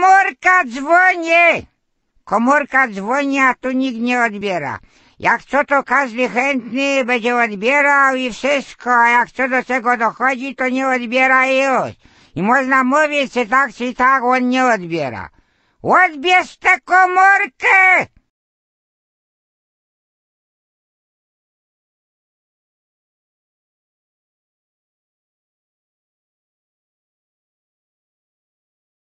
komórka dzwoni! Komórka dzwoni, a tu nikt nie odbiera. Jak co, to każdy chętny będzie odbierał i wszystko, a jak co do czego dochodzi, to nie odbiera i już. I można mówić, czy tak, czy tak, on nie odbiera. Odbierz tę komórkę!